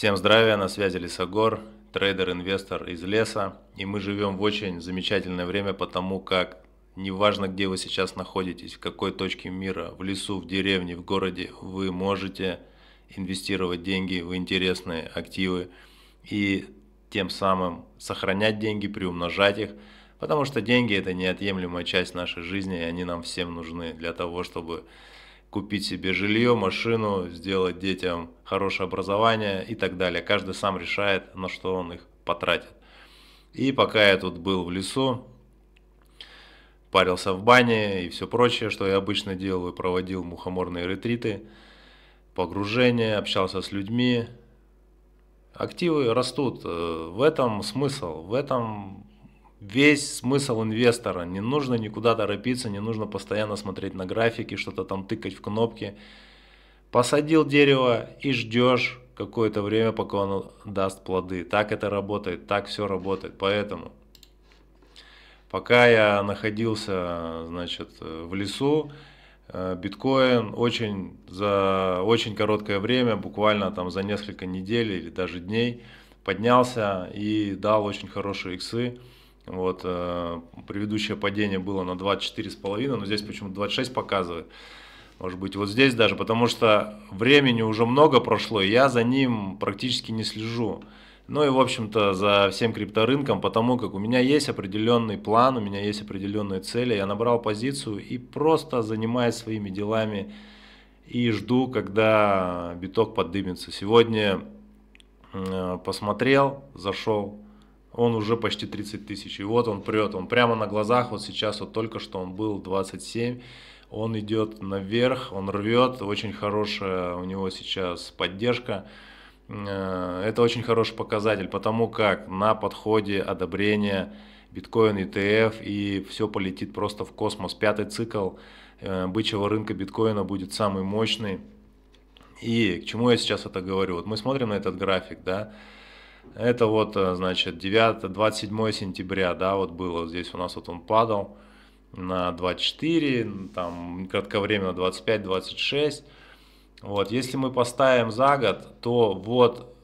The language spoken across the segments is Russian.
Всем здравия, на связи Лесогор, трейдер-инвестор из леса. И мы живем в очень замечательное время, потому как неважно, где вы сейчас находитесь, в какой точке мира, в лесу, в деревне, в городе, вы можете инвестировать деньги в интересные активы и тем самым сохранять деньги, приумножать их, потому что деньги – это неотъемлемая часть нашей жизни, и они нам всем нужны для того, чтобы купить себе жилье, машину, сделать детям хорошее образование и так далее. Каждый сам решает, на что он их потратит. И пока я тут был в лесу, парился в бане и все прочее, что я обычно делаю, проводил мухоморные ретриты, погружение, общался с людьми. Активы растут. Э, в этом смысл, в этом весь смысл инвестора. Не нужно никуда торопиться, не нужно постоянно смотреть на графики, что-то там тыкать в кнопки. Посадил дерево и ждешь какое-то время, пока оно даст плоды. Так это работает, так все работает. Поэтому, пока я находился значит, в лесу, э, биткоин очень за очень короткое время, буквально там за несколько недель или даже дней, поднялся и дал очень хорошие иксы. Вот, э, предыдущее падение было на 24,5, но здесь почему-то 26 показывает. Может быть, вот здесь даже, потому что времени уже много прошло, и я за ним практически не слежу. Ну и, в общем-то, за всем крипторынком, потому как у меня есть определенный план, у меня есть определенные цели. Я набрал позицию и просто занимаюсь своими делами и жду, когда биток поднимется. Сегодня э, посмотрел, зашел, он уже почти 30 тысяч. И вот он прет, он прямо на глазах, вот сейчас вот только что он был 27, он идет наверх, он рвет, очень хорошая у него сейчас поддержка. Э, это очень хороший показатель, потому как на подходе одобрения биткоин, ETF и все полетит просто в космос. Пятый цикл э, бычьего рынка биткоина будет самый мощный. И к чему я сейчас это говорю? Вот мы смотрим на этот график, да, это вот, э, значит, 9, 27 сентября, да, вот было, здесь у нас вот он падал на 24, там кратковременно 25-26. Вот, если мы поставим за год, то вот,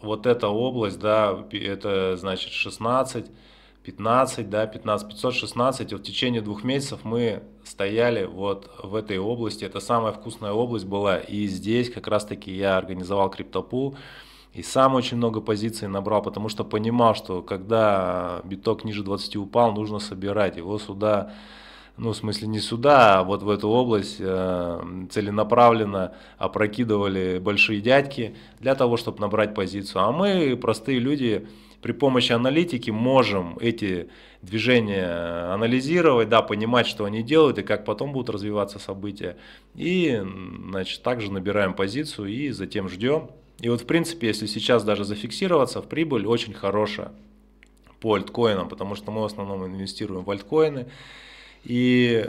вот эта область, да, это значит 16, 15, да, 15, 516, И в течение двух месяцев мы стояли вот в этой области, это самая вкусная область была, и здесь как раз таки я организовал криптопул, и сам очень много позиций набрал, потому что понимал, что когда биток ниже 20 упал, нужно собирать. Его сюда, ну в смысле не сюда, а вот в эту область э, целенаправленно опрокидывали большие дядьки для того, чтобы набрать позицию. А мы, простые люди, при помощи аналитики можем эти движения анализировать, да, понимать, что они делают и как потом будут развиваться события. И значит, также набираем позицию и затем ждем. И вот, в принципе, если сейчас даже зафиксироваться, в прибыль очень хорошая по альткоинам, потому что мы в основном инвестируем в альткоины. И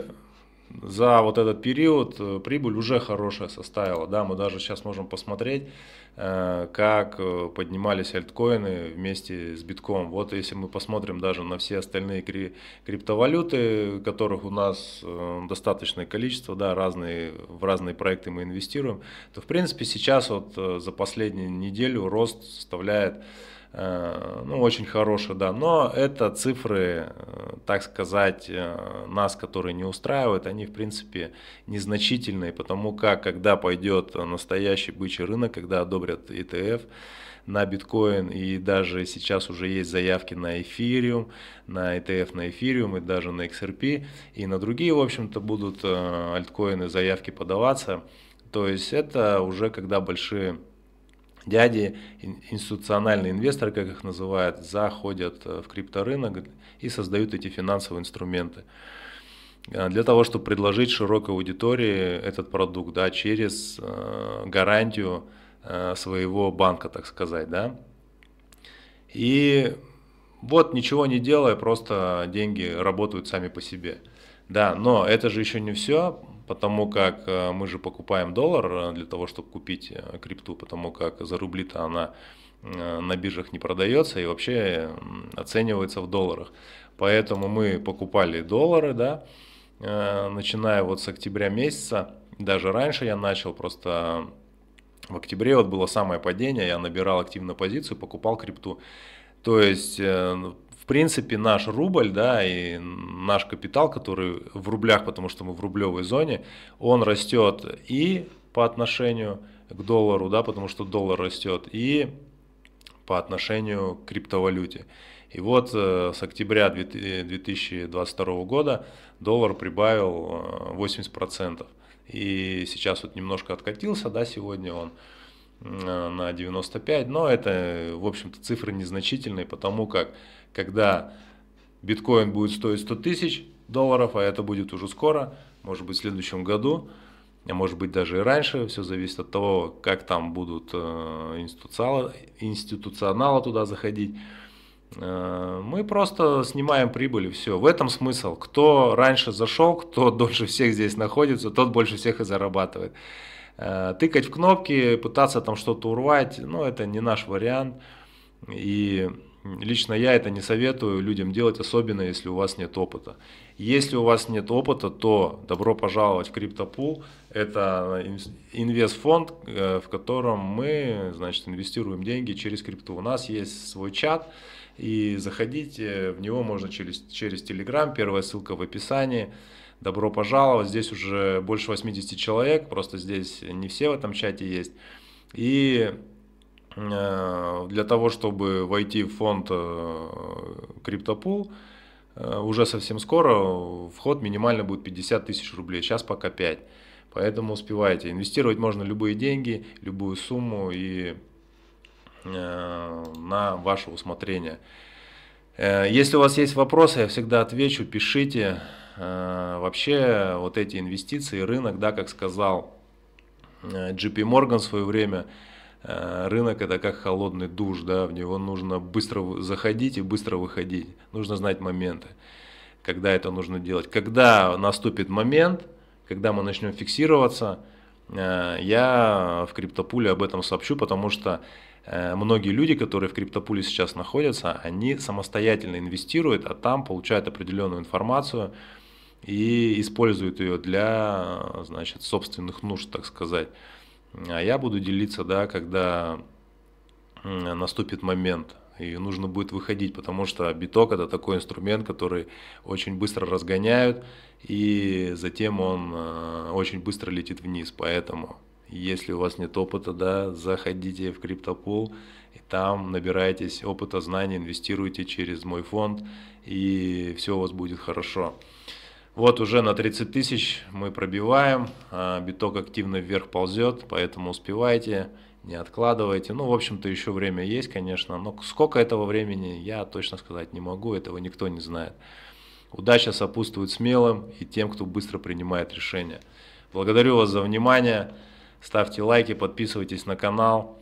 за вот этот период э, прибыль уже хорошая составила. Да, мы даже сейчас можем посмотреть, э, как э, поднимались альткоины вместе с битком. Вот если мы посмотрим даже на все остальные кри- криптовалюты, которых у нас достаточное количество, да, разные, в разные проекты мы инвестируем, то в принципе сейчас вот за последнюю неделю рост составляет Э, ну, очень хорошие, да, но это цифры, э, так сказать, э, нас, которые не устраивают, они, в принципе, незначительные, потому как, когда пойдет настоящий бычий рынок, когда одобрят ETF, на биткоин, и даже сейчас уже есть заявки на эфириум, на ETF на эфириум и даже на XRP, и на другие, в общем-то, будут альткоины заявки подаваться, то есть это уже когда большие дяди, институциональные инвесторы, как их называют, заходят э, в крипторынок и создают эти финансовые инструменты э, для того, чтобы предложить широкой аудитории этот продукт, да, через э, гарантию своего банка, так сказать, да. И вот ничего не делая, просто деньги работают сами по себе. Да, но это же еще не все потому как э, мы же покупаем доллар э, для того, чтобы купить э, крипту, потому как за рубли-то она на биржах не продается и вообще оценивается в долларах. Поэтому мы покупали доллары, да, начиная вот с октября месяца, даже раньше я начал, просто в октябре вот было самое падение, я набирал активную позицию, покупал крипту. То есть в принципе, наш рубль, да, и наш капитал, который в рублях, потому что мы в рублевой зоне, он растет и по отношению к доллару, да, потому что доллар растет, и по отношению к криптовалюте. И вот э, с октября 2022 э, года доллар прибавил 80%. Э, и сейчас вот немножко откатился, да, сегодня он. Э, на 95, но это, в общем-то, цифры незначительные, потому как, когда биткоин будет стоить 100 тысяч долларов, а это будет уже скоро, может быть, в следующем году, а может быть, даже и раньше, все зависит от того, как там будут э, институционалы, институционалы туда заходить, э, мы просто снимаем прибыль и все. В этом смысл. Кто раньше зашел, кто дольше всех здесь находится, тот больше всех и зарабатывает. Э, тыкать в кнопки, пытаться там что-то урвать, ну, это не наш вариант. И лично я это не советую людям делать, особенно если у вас нет опыта. Если у вас нет опыта, то добро пожаловать в Криптопул. Это инвестфонд, э, в котором мы значит, инвестируем деньги через крипту. У нас есть свой чат, и заходить в него можно через, через Telegram, первая ссылка в описании. Добро пожаловать, здесь уже больше 80 человек, просто здесь не все в этом чате есть. И э, для того, чтобы войти в фонд э, CryptoPool, э, уже совсем скоро вход минимально будет 50 тысяч рублей, сейчас пока 5. Поэтому успевайте. Инвестировать можно любые деньги, любую сумму и Э, на ваше усмотрение. Э, если у вас есть вопросы, я всегда отвечу, пишите. Э, вообще вот эти инвестиции, рынок, да, как сказал JP Morgan в свое время, рынок это как холодный душ, да, в него нужно быстро заходить и быстро выходить. Нужно знать моменты, когда это нужно делать. Когда наступит момент, когда мы начнем фиксироваться – Э, я в криптопуле об этом сообщу, потому что э, многие люди, которые в криптопуле сейчас находятся, они самостоятельно инвестируют, а там получают определенную информацию и используют ее для значит, собственных нужд, так сказать. А я буду делиться, да, когда наступит момент – и нужно будет выходить, потому что биток это такой инструмент, который очень быстро разгоняют, и затем он э, очень быстро летит вниз. Поэтому, если у вас нет опыта, да, заходите в криптопул, и там набирайтесь опыта, знаний, инвестируйте через мой фонд, и все у вас будет хорошо. Вот уже на 30 тысяч мы пробиваем, а, биток активно вверх ползет, поэтому успевайте, не откладывайте. Ну, в общем-то, еще время есть, конечно, но сколько этого времени, я точно сказать не могу, этого никто не знает. Удача сопутствует смелым и тем, кто быстро принимает решения. Благодарю вас за внимание, ставьте лайки, подписывайтесь на канал.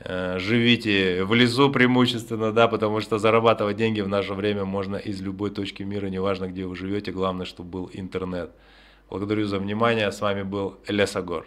Э, живите в лесу преимущественно, да, потому что зарабатывать деньги в наше время можно из любой точки мира, неважно, где вы живете, главное, чтобы был интернет. Благодарю за внимание, с вами был Лесогор.